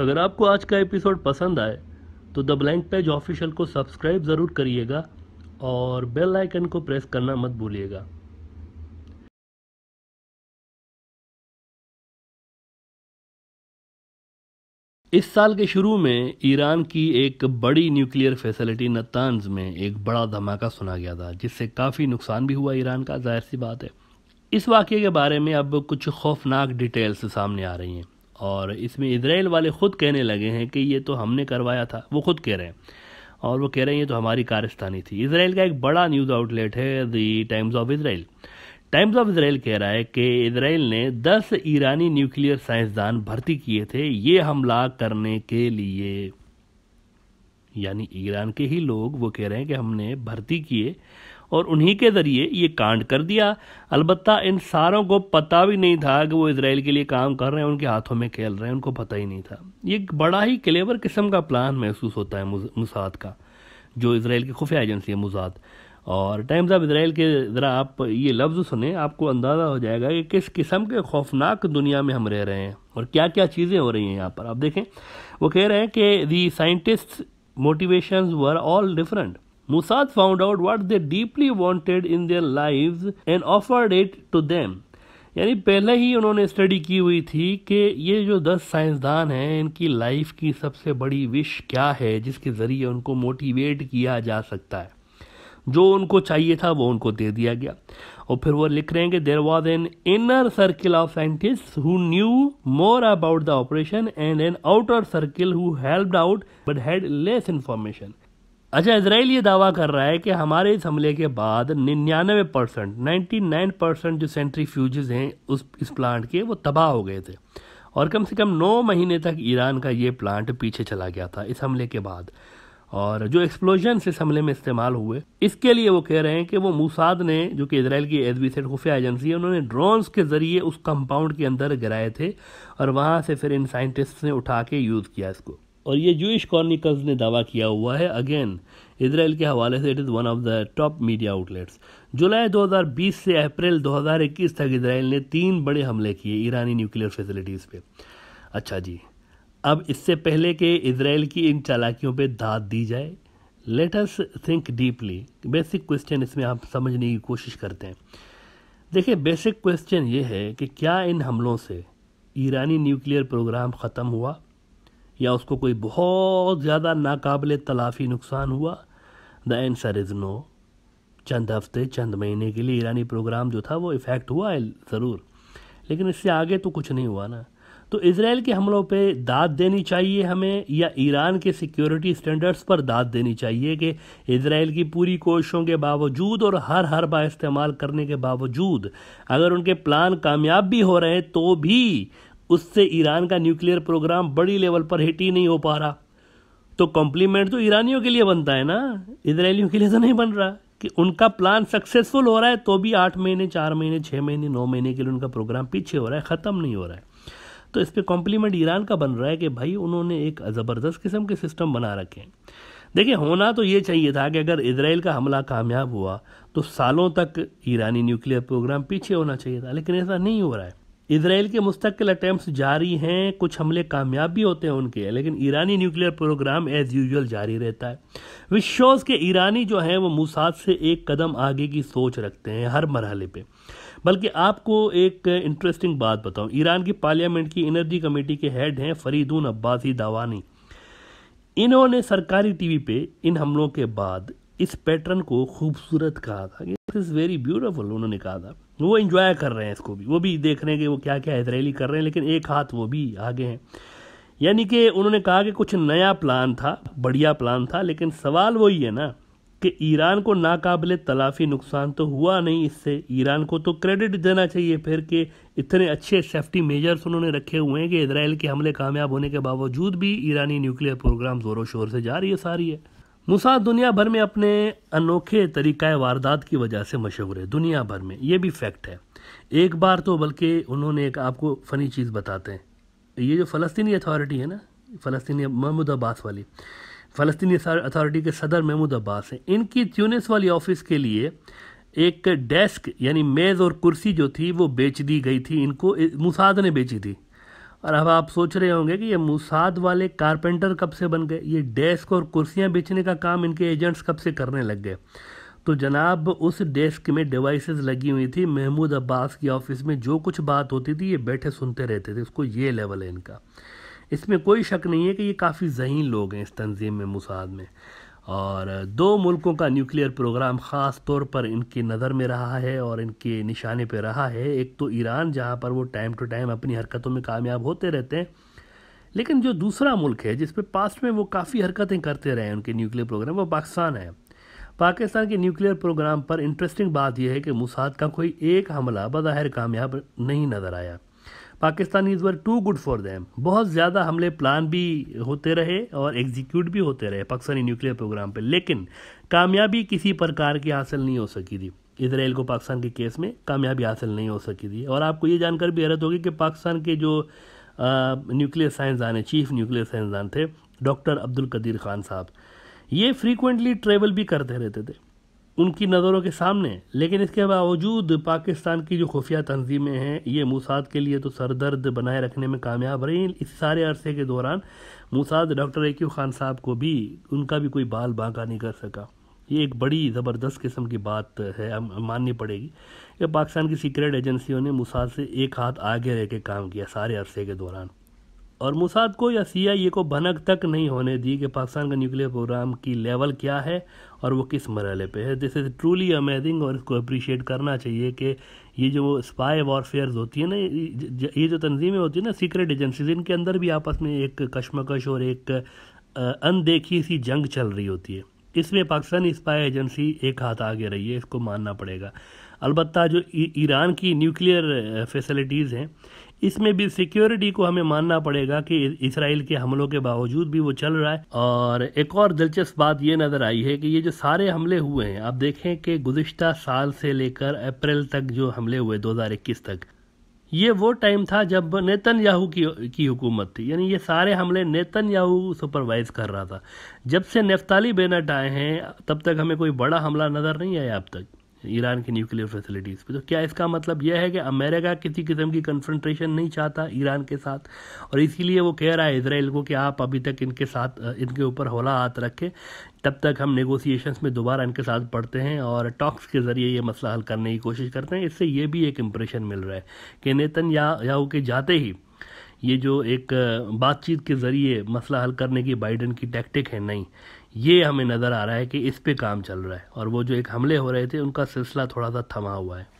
अगर आपको आज का एपिसोड पसंद आए तो द ब्लैंक पेज ऑफिशियल को सब्सक्राइब ज़रूर करिएगा और बेल आइकन को प्रेस करना मत भूलिएगा इस साल के शुरू में ईरान की एक बड़ी न्यूक्लियर फैसिलिटी नतानज में एक बड़ा धमाका सुना गया था जिससे काफ़ी नुकसान भी हुआ ईरान का जाहिर सी बात है इस वाक्य के बारे में अब कुछ खौफनाक डिटेल्स सामने आ रही हैं और इसमें इसराइल वाले ख़ुद कहने लगे हैं कि ये तो हमने करवाया था वो खुद कह रहे हैं और वो कह रहे हैं ये तो हमारी कारिस्तानी थी इसराइल का एक बड़ा न्यूज़ आउटलेट है the Times of Israel Times of Israel कह रहा है कि इसराइल ने 10 ईरानी न्यूक्लियर साइंसदान भर्ती किए थे ये हमला करने के लिए यानी ईरान के ही लोग वो कह रहे हैं कि हमने भर्ती किए और उन्हीं के ज़रिए ये कांड कर दिया अलबत् इन सारों को पता भी नहीं था कि वो इसराइल के लिए काम कर रहे हैं उनके हाथों में खेल रहे हैं उनको पता ही नहीं था ये बड़ा ही क्लेवर किस्म का प्लान महसूस होता है मुसाद का जो इसराइल की खुफिया एजेंसी है मुसाद और टाइम्स ऑफ इसराइल के ज़रा आप ये लफ्ज़ सुने आपको अंदाज़ा हो जाएगा कि किस किस्म के खौफनाक दुनिया में हम रह रहे हैं और क्या क्या चीज़ें हो रही हैं यहाँ पर आप देखें वो कह रहे हैं कि the scientist motivation were all different Musad found out what they deeply wanted in their lives and offered it to them. यानी पहले ही उन्होंने स्टडी की हुई थी कि ये जो दस साइंसदान हैं इनकी लाइफ की सबसे बड़ी विश क्या है जिसके ज़रिए उनको मोटिवेट किया जा सकता है जो उनको चाहिए था वो उनको दे दिया गया और फिर वो लिख रहे हैं कि there was an inner circle of scientist who knew more about the operation and an outer circle who help out but had less information अच्छा इसराइल ये दावा कर रहा है कि हमारे इस हमले के बाद निन्यानवे परसेंट नाइन्टी नाइन परसेंट जो सेंट्री फ्यूजेज हैं उस इस प्लांट के वो तबाह हो गए थे और कम से कम नौ महीने तक ईरान का ये प्लांट पीछे चला गया था इस हमले के बाद और जो एक्सप्लोजन इस हमले में इस्तेमाल हुए इसके लिए वो कह रहे हैं कि वो मूसाद ने जो कि इसराइल की बी सेट खुफिया एजेंसी है उन्होंने ड्रोन्स के ज़रिए उस कंपाउंड के अंदर गिराए थे और वहाँ से फिर इन साइंटिस्ट ने उठा के यूज़ किया इसको और ये जूश कॉर्निकल्स ने दावा किया हुआ है अगेन इसराइल के हवाले से it is one of the top media outlets जुलाई 2020 से अप्रैल 2021 तक इसराइल ने तीन बड़े हमले किए ईरानी न्यूक्लियर फैसिलिटीज़ पे अच्छा जी अब इससे पहले कि इसराइल की इन चालाकियों पे दाद दी जाए let us think deeply basic question इसमें आप समझने की कोशिश करते हैं देखिए बेसिक क्वेश्चन ये है कि क्या इन हमलों से ईरानी न्यूक्लियर प्रोग्राम ख़त्म हुआ या उसको कोई बहुत ज़्यादा नाकबले तलाफी नुकसान हुआ द एंसर इज़ नो चंद हफ्ते चंद महीने के लिए ईरानी प्रोग्राम जो था वो इफ़ेक्ट हुआ है ज़रूर लेकिन इससे आगे तो कुछ नहीं हुआ ना तो इसराइल के हमलों पे दाद देनी चाहिए हमें या ईरान के सिक्योरिटी स्टैंडर्ड्स पर दाद देनी चाहिए कि इसराइल की पूरी कोशिशों के बावजूद और हर हर बा इस्तेमाल करने के बावजूद अगर उनके प्लान कामयाब भी हो रहे हैं तो भी उससे ईरान का न्यूक्लियर प्रोग्राम बड़ी लेवल पर हिट ही नहीं हो पा रहा तो कॉम्प्लीमेंट तो ईरानियों के लिए बनता है ना इसराइलियों के लिए तो नहीं बन रहा कि उनका प्लान सक्सेसफुल हो रहा है तो भी आठ महीने चार महीने छः महीने नौ महीने के लिए उनका प्रोग्राम पीछे हो रहा है ख़त्म नहीं हो रहा है तो इस पर कॉम्प्लीमेंट ईरान का बन रहा है कि भाई उन्होंने एक ज़बरदस्त किस्म के सिस्टम बना रखे हैं देखिए होना तो ये चाहिए था कि अगर इसराइल का हमला कामयाब हुआ तो सालों तक ईरानी न्यूक्लियर प्रोग्राम पीछे होना चाहिए था लेकिन ऐसा नहीं हो रहा है इसराइल के मुस्तकिल अटैम्प्ट जारी हैं कुछ हमले कामयाब भी होते हैं उनके लेकिन ईरानी न्यूक्लियर प्रोग्राम एज यूजल जारी रहता है विश्वास के ईरानी जो हैं वो मुसाद से एक कदम आगे की सोच रखते हैं हर मरहले पे बल्कि आपको एक इंटरेस्टिंग बात बताऊं ईरान की पार्लियामेंट की एनर्जी कमेटी के हेड हैं फरीदून अब्बासी दावानी इन्होंने सरकारी वी पे इन हमलों के बाद इस पैटर्न को खूबसूरत कहा था इट इज़ वेरी ब्यूटिफुल उन्होंने कहा था वो इन्जॉय कर रहे हैं इसको भी वो भी देख रहे हैं कि वो क्या क्या इसराइली कर रहे हैं लेकिन एक हाथ वो भी आगे हैं यानी कि उन्होंने कहा कि कुछ नया प्लान था बढ़िया प्लान था लेकिन सवाल वही है ना कि ईरान को नाकाबिल तलाफी नुकसान तो हुआ नहीं इससे ईरान को तो क्रेडिट देना चाहिए फिर कि इतने अच्छे सेफ्टी मेजर्स उन्होंने रखे हुए हैं कि इसराइल के हमले कामयाब होने के बावजूद भी ईरानी न्यूक्लियर प्रोग्राम ज़ोरों शोर से जारी है सारी है मूसा दुनिया भर में अपने अनोखे तरीक़ वारदात की वजह से मशहूर है दुनिया भर में ये भी फैक्ट है एक बार तो बल्कि उन्होंने एक आपको फ़नी चीज़ बताते हैं ये जो फ़लस्तनी अथॉरिटी है ना फलस्ती महमूद अब्बास वाली फ़लस्तनी अथॉरिटी के सदर महमूद अब्बास हैं इनकी ट्यूनिस वाली ऑफिस के लिए एक डेस्क यानी मेज़ और कुर्सी जो थी वो बेच दी गई थी इनको मुसाद ने बेची थी और अब आप सोच रहे होंगे कि ये मुसाद वाले कारपेंटर कब से बन गए ये डेस्क और कुर्सियां बेचने का काम इनके एजेंट्स कब से करने लग गए तो जनाब उस डेस्क में डिवाइसेस लगी हुई थी महमूद अब्बास की ऑफिस में जो कुछ बात होती थी ये बैठे सुनते रहते थे इसको ये लेवल है इनका इसमें कोई शक नहीं है कि ये काफ़ी जहीन लोग हैं इस तंजीम में मुसाद में और दो मुल्कों का न्यूक्लियर प्रोग्राम ख़ास तौर पर इनकी नज़र में रहा है और इनके निशाने पर रहा है एक तो ईरान जहाँ पर वो टाइम टू टाइम अपनी हरकतों में कामयाब होते रहते हैं लेकिन जो दूसरा मुल्क है जिस पर पास्ट में वो काफ़ी हरकतें करते रहे हैं उनके न्यूक्लियर प्रोग्राम वो पाकिस्तान है पाकिस्तान के न्यूक्लियर प्रोग्राम पर इंटरेस्टिंग बात यह है कि मुसाद का कोई एक हमला बज़ाहिर कामयाब नहीं नज़र आया Pakistan is were too good for them बहुत ज़्यादा हमले प्लान भी होते रहे और एग्जीक्यूट भी होते रहे पाकिस्तानी न्यूक्लियर प्रोग्राम पर लेकिन कामयाबी किसी प्रकार की हासिल नहीं हो सकी थी इसराइल को पाकिस्तान के केस में कामयाबी हासिल नहीं हो सकी थी और आपको ये जानकर भी हैरत होगी कि पाकिस्तान के जो न्यूक्लियर साइंसदान हैं चीफ न्यूक्लियर साइंसदान थे डॉक्टर अब्दुल कदीर खान साहब ये फ्रीक्वेंटली ट्रेवल भी करते रहते थे उनकी नज़रों के सामने लेकिन इसके बावजूद पाकिस्तान की जो खुफिया तंजीमें हैं ये मूसाद के लिए तो सरदर्द बनाए रखने में कामयाब रही इस सारे अरसे के दौरान मूसाद डॉक्टर ए खान साहब को भी उनका भी कोई बाल बांका नहीं कर सका ये एक बड़ी ज़बरदस्त किस्म की बात है माननी पड़ेगी कि पाकिस्तान की सीक्रेट एजेंसियों ने मुसाद से एक हाथ आगे रह के काम किया सारे अरसे के दौरान और मुसाद को या सी आई ए को भनक तक नहीं होने दी कि पाकिस्तान का न्यूक्लियर प्रोग्राम की लेवल क्या है और वो किस मरहले पे है दिस इज़ ट्रूली अमेजिंग और इसको अप्रिशिएट करना चाहिए कि ये जो स्पाई वॉरफेयर्स होती है ना ये जो तनजीमें होती है ना सीक्रेट एजेंसीज इनके अंदर भी आपस में एक कशमकश और एक अनदेखी सी जंग चल रही होती है इसमें पाकिस्तानी स्पाई एजेंसी एक हाथ आगे रही है इसको मानना पड़ेगा अलबत्त जो ईरान की न्यूक्लियर फैसिलिटीज़ हैं इसमें भी सिक्योरिटी को हमें मानना पड़ेगा कि इसराइल के हमलों के बावजूद भी वो चल रहा है और एक और दिलचस्प बात ये नज़र आई है कि ये जो सारे हमले हुए हैं आप देखें कि गुज्त साल से लेकर अप्रैल तक जो हमले हुए 2021 तक ये वो टाइम था जब नेतन याहू की की हुकूमत थी यानी ये सारे हमले नेतन याहू सुपरवाइज कर रहा था जब से नेफ्ताली बेनट आए हैं तब तक हमें कोई बड़ा हमला नज़र नहीं आया अब तक ईरान की न्यूक्लियर फैसिलिटीज़ पे तो क्या इसका मतलब यह है कि अमेरिका किसी किस्म की कन्फ्रंट्रेशन नहीं चाहता ईरान के साथ और इसीलिए वो कह रहा है इसराइल को कि आप अभी तक इनके साथ इनके ऊपर होला हाथ रखें तब तक हम नेगोशिएशंस में दोबारा इनके साथ पढ़ते हैं और टॉक्स के ज़रिए ये मसला हल करने की कोशिश करते हैं इससे ये भी एक इम्प्रेशन मिल रहा है कि नेतन या, या के जाते ही ये जो एक बातचीत के ज़रिए मसला हल करने की बाइडन की टैक्टिक है नहीं ये हमें नज़र आ रहा है कि इस पे काम चल रहा है और वो जो एक हमले हो रहे थे उनका सिलसिला थोड़ा सा थमा हुआ है